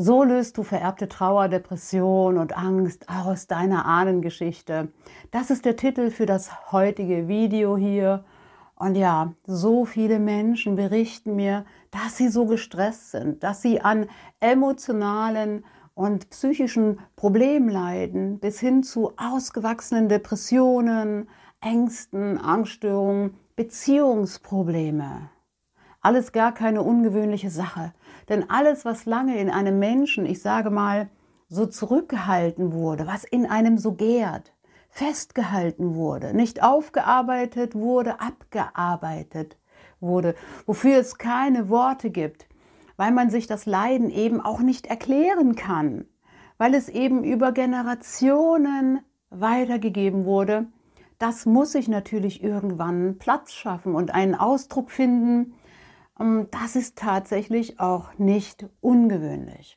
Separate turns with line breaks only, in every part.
So löst du vererbte Trauer, Depression und Angst aus deiner Ahnengeschichte. Das ist der Titel für das heutige Video hier. Und ja, so viele Menschen berichten mir, dass sie so gestresst sind, dass sie an emotionalen und psychischen Problemen leiden, bis hin zu ausgewachsenen Depressionen, Ängsten, Angststörungen, Beziehungsprobleme. Alles gar keine ungewöhnliche Sache. Denn alles, was lange in einem Menschen, ich sage mal, so zurückgehalten wurde, was in einem so gärt, festgehalten wurde, nicht aufgearbeitet wurde, abgearbeitet wurde, wofür es keine Worte gibt, weil man sich das Leiden eben auch nicht erklären kann, weil es eben über Generationen weitergegeben wurde. Das muss sich natürlich irgendwann Platz schaffen und einen Ausdruck finden, ähm, das ist tatsächlich auch nicht ungewöhnlich.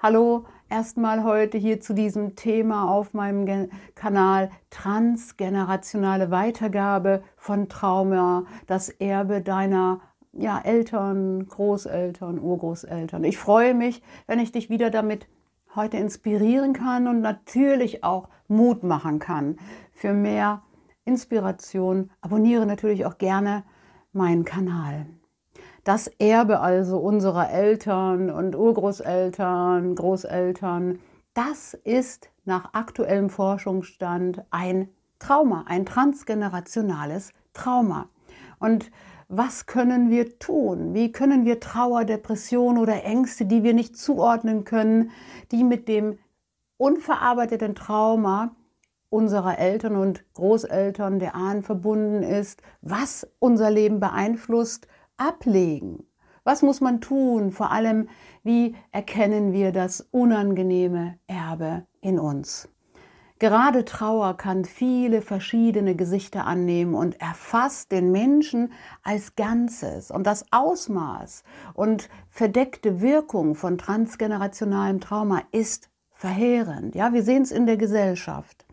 Hallo, erstmal heute hier zu diesem Thema auf meinem Gen Kanal transgenerationale Weitergabe von Trauma, das Erbe deiner ja, Eltern, Großeltern, Urgroßeltern. Ich freue mich, wenn ich dich wieder damit heute inspirieren kann und natürlich auch Mut machen kann. Für mehr Inspiration abonniere natürlich auch gerne meinen Kanal das Erbe also unserer Eltern und Urgroßeltern, Großeltern, das ist nach aktuellem Forschungsstand ein Trauma, ein transgenerationales Trauma. Und was können wir tun? Wie können wir Trauer, Depression oder Ängste, die wir nicht zuordnen können, die mit dem unverarbeiteten Trauma unserer Eltern und Großeltern, der Ahnen verbunden ist, was unser Leben beeinflusst, ablegen? Was muss man tun? Vor allem, wie erkennen wir das unangenehme Erbe in uns? Gerade Trauer kann viele verschiedene Gesichter annehmen und erfasst den Menschen als Ganzes. Und das Ausmaß und verdeckte Wirkung von transgenerationalem Trauma ist verheerend. Ja, wir sehen es in der Gesellschaft.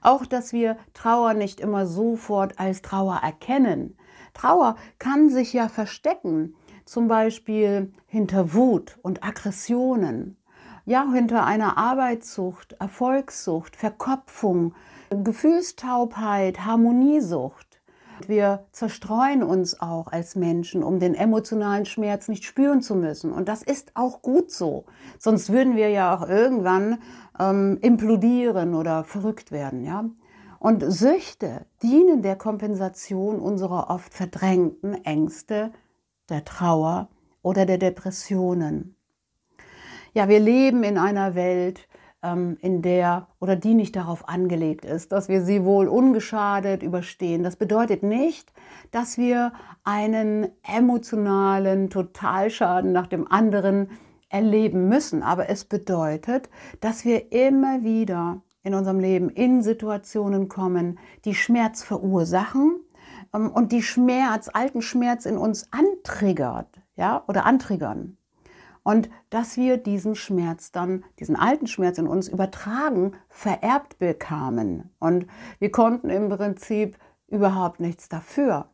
Auch, dass wir Trauer nicht immer sofort als Trauer erkennen, Trauer kann sich ja verstecken, zum Beispiel hinter Wut und Aggressionen, ja, hinter einer Arbeitssucht, Erfolgssucht, Verkopfung, Gefühlstaubheit, Harmoniesucht. Wir zerstreuen uns auch als Menschen, um den emotionalen Schmerz nicht spüren zu müssen. Und das ist auch gut so. Sonst würden wir ja auch irgendwann ähm, implodieren oder verrückt werden. Ja? Und Süchte dienen der Kompensation unserer oft verdrängten Ängste, der Trauer oder der Depressionen. Ja, wir leben in einer Welt, ähm, in der oder die nicht darauf angelegt ist, dass wir sie wohl ungeschadet überstehen. Das bedeutet nicht, dass wir einen emotionalen Totalschaden nach dem anderen erleben müssen, aber es bedeutet, dass wir immer wieder in unserem Leben in Situationen kommen, die Schmerz verursachen ähm, und die Schmerz, alten Schmerz in uns antriggert, ja, oder antriggern. Und dass wir diesen Schmerz dann, diesen alten Schmerz in uns übertragen, vererbt bekamen. Und wir konnten im Prinzip überhaupt nichts dafür.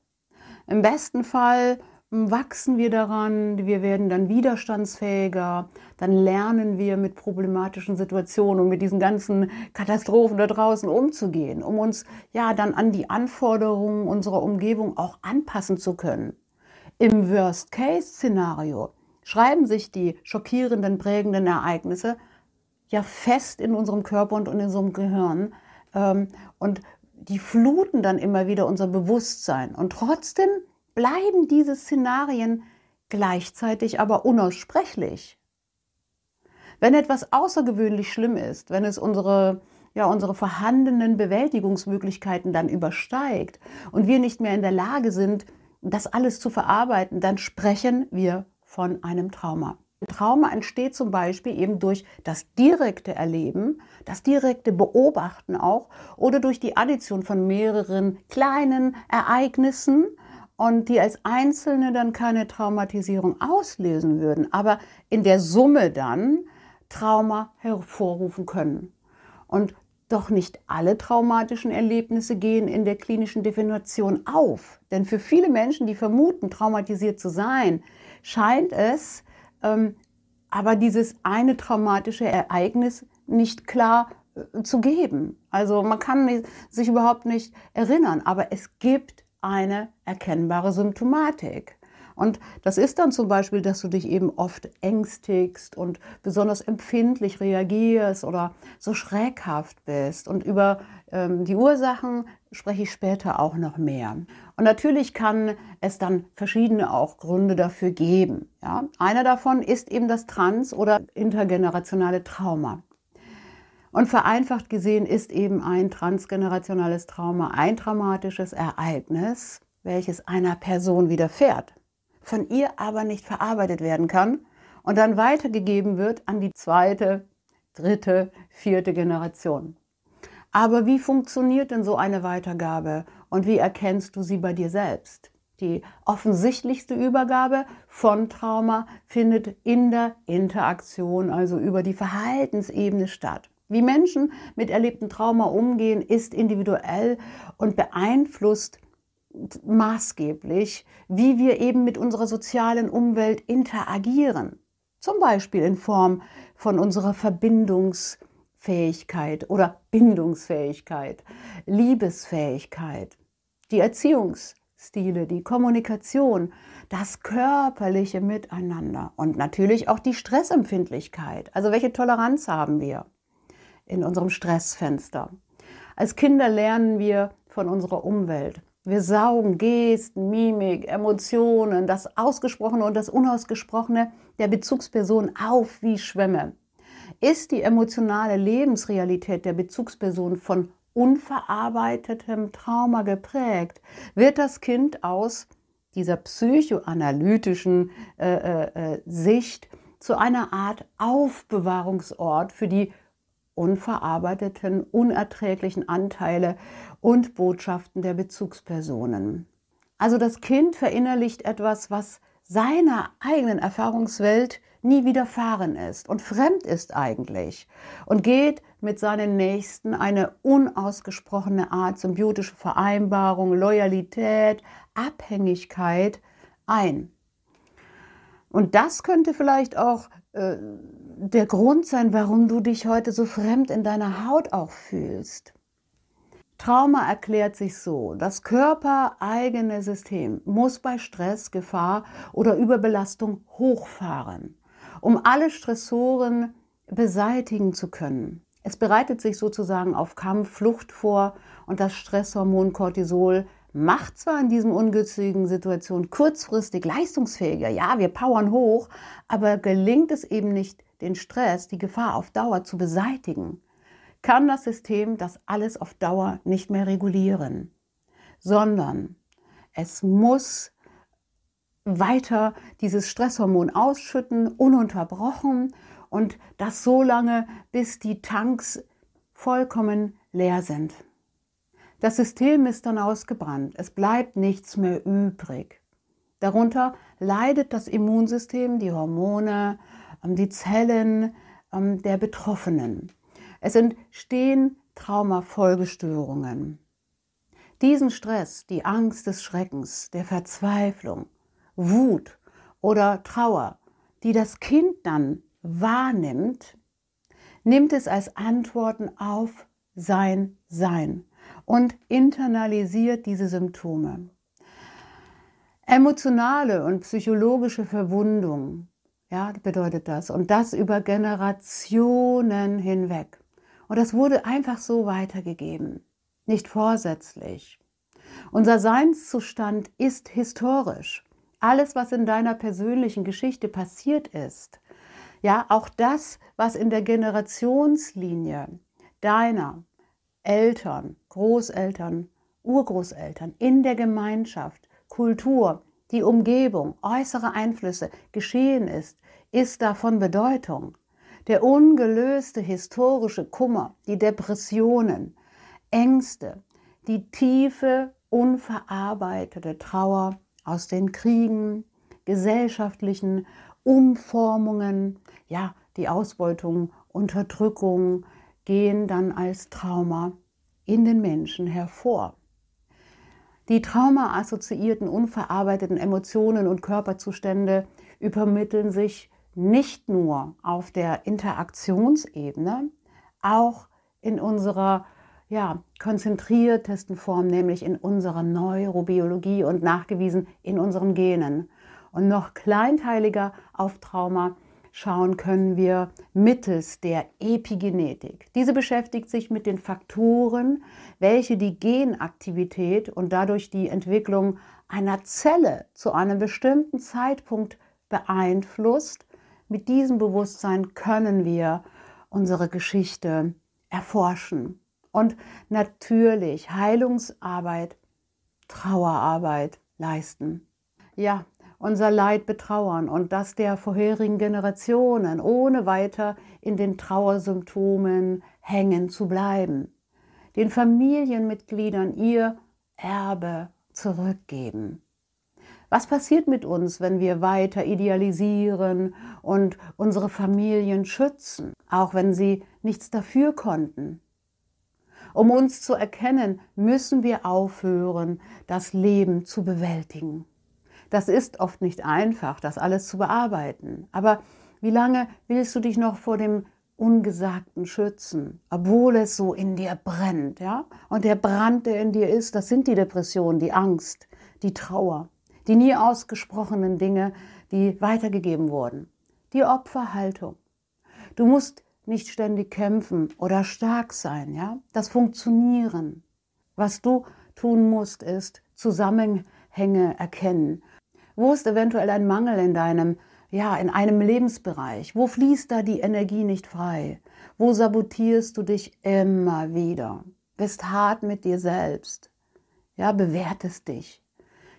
Im besten Fall wachsen wir daran, wir werden dann widerstandsfähiger, dann lernen wir mit problematischen Situationen und mit diesen ganzen Katastrophen da draußen umzugehen, um uns ja dann an die Anforderungen unserer Umgebung auch anpassen zu können. Im Worst-Case-Szenario schreiben sich die schockierenden, prägenden Ereignisse ja fest in unserem Körper und in unserem Gehirn ähm, und die fluten dann immer wieder unser Bewusstsein und trotzdem bleiben diese Szenarien gleichzeitig aber unaussprechlich. Wenn etwas außergewöhnlich schlimm ist, wenn es unsere, ja, unsere vorhandenen Bewältigungsmöglichkeiten dann übersteigt und wir nicht mehr in der Lage sind, das alles zu verarbeiten, dann sprechen wir von einem Trauma. Trauma entsteht zum Beispiel eben durch das direkte Erleben, das direkte Beobachten auch oder durch die Addition von mehreren kleinen Ereignissen, und die als Einzelne dann keine Traumatisierung auslösen würden, aber in der Summe dann Trauma hervorrufen können. Und doch nicht alle traumatischen Erlebnisse gehen in der klinischen Definition auf. Denn für viele Menschen, die vermuten, traumatisiert zu sein, scheint es ähm, aber dieses eine traumatische Ereignis nicht klar äh, zu geben. Also man kann sich überhaupt nicht erinnern, aber es gibt eine erkennbare Symptomatik. Und das ist dann zum Beispiel, dass du dich eben oft ängstigst und besonders empfindlich reagierst oder so schreckhaft bist. Und über ähm, die Ursachen spreche ich später auch noch mehr. Und natürlich kann es dann verschiedene auch Gründe dafür geben. Ja? Einer davon ist eben das Trans- oder intergenerationale Trauma. Und vereinfacht gesehen ist eben ein transgenerationales Trauma ein traumatisches Ereignis, welches einer Person widerfährt, von ihr aber nicht verarbeitet werden kann und dann weitergegeben wird an die zweite, dritte, vierte Generation. Aber wie funktioniert denn so eine Weitergabe und wie erkennst du sie bei dir selbst? Die offensichtlichste Übergabe von Trauma findet in der Interaktion, also über die Verhaltensebene statt. Wie Menschen mit erlebten Trauma umgehen, ist individuell und beeinflusst maßgeblich, wie wir eben mit unserer sozialen Umwelt interagieren. Zum Beispiel in Form von unserer Verbindungsfähigkeit oder Bindungsfähigkeit, Liebesfähigkeit, die Erziehungsstile, die Kommunikation, das körperliche Miteinander und natürlich auch die Stressempfindlichkeit. Also welche Toleranz haben wir? in unserem Stressfenster. Als Kinder lernen wir von unserer Umwelt. Wir saugen Gesten, Mimik, Emotionen, das Ausgesprochene und das Unausgesprochene der Bezugsperson auf wie Schwämme. Ist die emotionale Lebensrealität der Bezugsperson von unverarbeitetem Trauma geprägt, wird das Kind aus dieser psychoanalytischen äh, äh, äh Sicht zu einer Art Aufbewahrungsort für die unverarbeiteten, unerträglichen Anteile und Botschaften der Bezugspersonen. Also das Kind verinnerlicht etwas, was seiner eigenen Erfahrungswelt nie widerfahren ist und fremd ist eigentlich und geht mit seinen Nächsten eine unausgesprochene Art symbiotische Vereinbarung, Loyalität, Abhängigkeit ein. Und das könnte vielleicht auch äh, der Grund sein, warum du dich heute so fremd in deiner Haut auch fühlst. Trauma erklärt sich so, das körpereigene System muss bei Stress, Gefahr oder Überbelastung hochfahren, um alle Stressoren beseitigen zu können. Es bereitet sich sozusagen auf Kampf, Flucht vor und das Stresshormon Cortisol macht zwar in diesem ungünstigen Situation kurzfristig leistungsfähiger, ja, wir powern hoch, aber gelingt es eben nicht, den Stress, die Gefahr auf Dauer zu beseitigen, kann das System das alles auf Dauer nicht mehr regulieren, sondern es muss weiter dieses Stresshormon ausschütten, ununterbrochen und das so lange, bis die Tanks vollkommen leer sind. Das System ist dann ausgebrannt. Es bleibt nichts mehr übrig. Darunter leidet das Immunsystem, die Hormone, ähm, die Zellen ähm, der Betroffenen. Es entstehen Traumafolgestörungen. Diesen Stress, die Angst des Schreckens, der Verzweiflung, Wut oder Trauer, die das Kind dann wahrnimmt, nimmt es als Antworten auf sein Sein und internalisiert diese Symptome. Emotionale und psychologische Verwundung, ja, bedeutet das. Und das über Generationen hinweg. Und das wurde einfach so weitergegeben, nicht vorsätzlich. Unser Seinszustand ist historisch. Alles, was in deiner persönlichen Geschichte passiert ist, ja, auch das, was in der Generationslinie deiner Eltern, Großeltern, Urgroßeltern, in der Gemeinschaft, Kultur, die Umgebung, äußere Einflüsse geschehen ist, ist davon Bedeutung. Der ungelöste historische Kummer, die Depressionen, Ängste, die tiefe, unverarbeitete Trauer aus den Kriegen, gesellschaftlichen Umformungen, ja, die Ausbeutung, Unterdrückung, gehen dann als Trauma in den Menschen hervor. Die traumaassoziierten, unverarbeiteten Emotionen und Körperzustände übermitteln sich nicht nur auf der Interaktionsebene, auch in unserer ja, konzentriertesten Form, nämlich in unserer Neurobiologie und nachgewiesen in unseren Genen. Und noch kleinteiliger auf Trauma schauen können wir mittels der Epigenetik. Diese beschäftigt sich mit den Faktoren, welche die Genaktivität und dadurch die Entwicklung einer Zelle zu einem bestimmten Zeitpunkt beeinflusst. Mit diesem Bewusstsein können wir unsere Geschichte erforschen. Und natürlich Heilungsarbeit, Trauerarbeit leisten. Ja, unser Leid betrauern und das der vorherigen Generationen, ohne weiter in den Trauersymptomen hängen zu bleiben. Den Familienmitgliedern ihr Erbe zurückgeben. Was passiert mit uns, wenn wir weiter idealisieren und unsere Familien schützen, auch wenn sie nichts dafür konnten? Um uns zu erkennen, müssen wir aufhören, das Leben zu bewältigen. Das ist oft nicht einfach, das alles zu bearbeiten. Aber wie lange willst du dich noch vor dem Ungesagten schützen, obwohl es so in dir brennt, ja? Und der Brand, der in dir ist, das sind die Depressionen, die Angst, die Trauer, die nie ausgesprochenen Dinge, die weitergegeben wurden, die Opferhaltung. Du musst nicht ständig kämpfen oder stark sein, ja? Das Funktionieren. Was du tun musst, ist Zusammenhänge erkennen wo ist eventuell ein Mangel in deinem, ja, in einem Lebensbereich? Wo fließt da die Energie nicht frei? Wo sabotierst du dich immer wieder? Bist hart mit dir selbst. Ja, bewertest dich.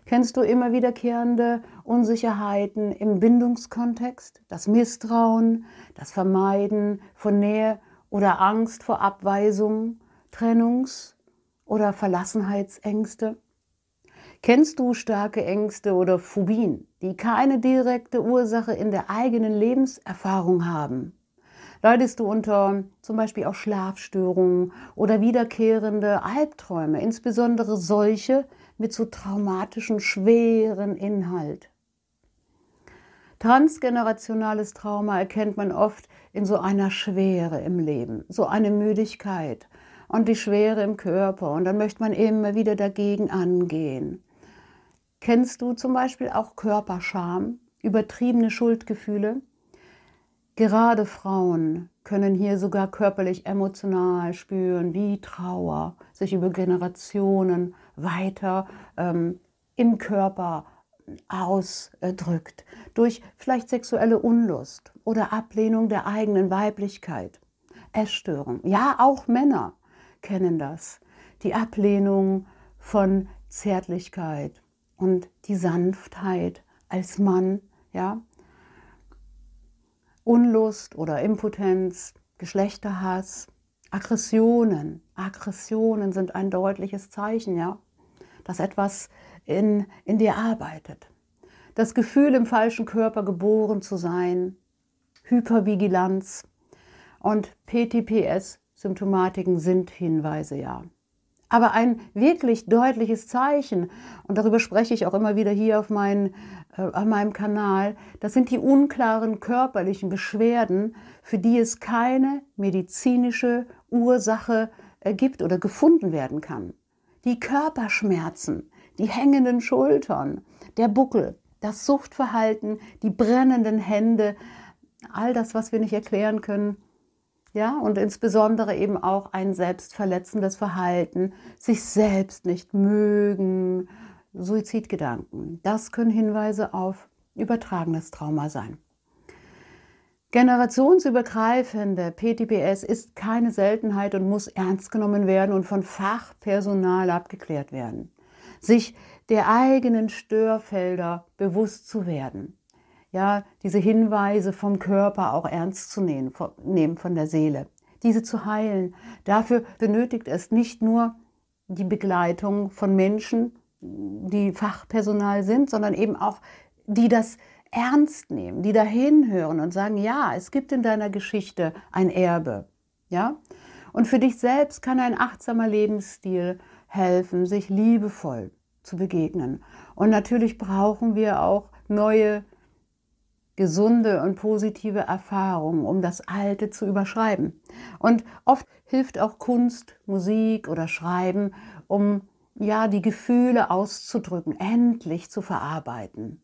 Kennst du immer wiederkehrende Unsicherheiten im Bindungskontext? Das Misstrauen, das Vermeiden von Nähe oder Angst vor Abweisung, Trennungs- oder Verlassenheitsängste? Kennst du starke Ängste oder Phobien, die keine direkte Ursache in der eigenen Lebenserfahrung haben? Leidest du unter zum Beispiel auch Schlafstörungen oder wiederkehrende Albträume, insbesondere solche mit so traumatischen, schweren Inhalt? Transgenerationales Trauma erkennt man oft in so einer Schwere im Leben, so eine Müdigkeit und die Schwere im Körper. Und dann möchte man immer wieder dagegen angehen. Kennst du zum Beispiel auch Körperscham, übertriebene Schuldgefühle? Gerade Frauen können hier sogar körperlich emotional spüren, wie Trauer sich über Generationen weiter ähm, im Körper ausdrückt, durch vielleicht sexuelle Unlust oder Ablehnung der eigenen Weiblichkeit, Essstörung. Ja, auch Männer kennen das. Die Ablehnung von Zärtlichkeit, und die Sanftheit als Mann, ja. Unlust oder Impotenz, Geschlechterhass, Aggressionen. Aggressionen sind ein deutliches Zeichen, ja, dass etwas in, in dir arbeitet. Das Gefühl, im falschen Körper geboren zu sein, Hypervigilanz und PTPS-Symptomatiken sind Hinweise, ja aber ein wirklich deutliches Zeichen. Und darüber spreche ich auch immer wieder hier auf, meinen, äh, auf meinem Kanal. Das sind die unklaren körperlichen Beschwerden, für die es keine medizinische Ursache äh, gibt oder gefunden werden kann. Die Körperschmerzen, die hängenden Schultern, der Buckel, das Suchtverhalten, die brennenden Hände, all das, was wir nicht erklären können, ja, und insbesondere eben auch ein selbstverletzendes Verhalten, sich selbst nicht mögen, Suizidgedanken. Das können Hinweise auf übertragenes Trauma sein. Generationsübergreifende PTBS ist keine Seltenheit und muss ernst genommen werden und von Fachpersonal abgeklärt werden. Sich der eigenen Störfelder bewusst zu werden ja, diese Hinweise vom Körper auch ernst zu nehmen, von, nehmen von der Seele, diese zu heilen. Dafür benötigt es nicht nur die Begleitung von Menschen, die Fachpersonal sind, sondern eben auch die das ernst nehmen, die dahin hören und sagen, ja, es gibt in deiner Geschichte ein Erbe, ja? Und für dich selbst kann ein achtsamer Lebensstil helfen, sich liebevoll zu begegnen. Und natürlich brauchen wir auch neue gesunde und positive Erfahrungen, um das Alte zu überschreiben. Und oft hilft auch Kunst, Musik oder Schreiben, um ja die Gefühle auszudrücken, endlich zu verarbeiten.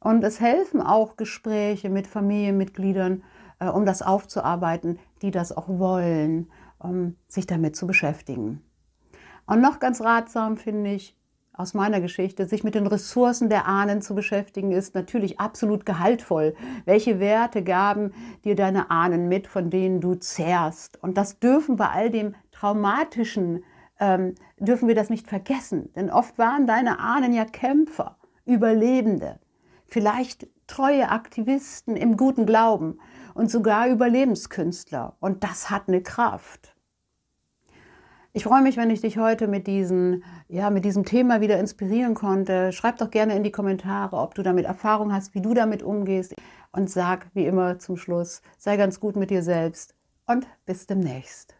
Und es helfen auch Gespräche mit Familienmitgliedern, äh, um das aufzuarbeiten, die das auch wollen, um sich damit zu beschäftigen. Und noch ganz ratsam finde ich, aus meiner Geschichte, sich mit den Ressourcen der Ahnen zu beschäftigen, ist natürlich absolut gehaltvoll. Welche Werte gaben dir deine Ahnen mit, von denen du zehrst? Und das dürfen bei all dem Traumatischen, ähm, dürfen wir das nicht vergessen. Denn oft waren deine Ahnen ja Kämpfer, Überlebende, vielleicht treue Aktivisten im guten Glauben und sogar Überlebenskünstler. Und das hat eine Kraft. Ich freue mich, wenn ich dich heute mit, diesen, ja, mit diesem Thema wieder inspirieren konnte. Schreib doch gerne in die Kommentare, ob du damit Erfahrung hast, wie du damit umgehst. Und sag wie immer zum Schluss, sei ganz gut mit dir selbst und bis demnächst.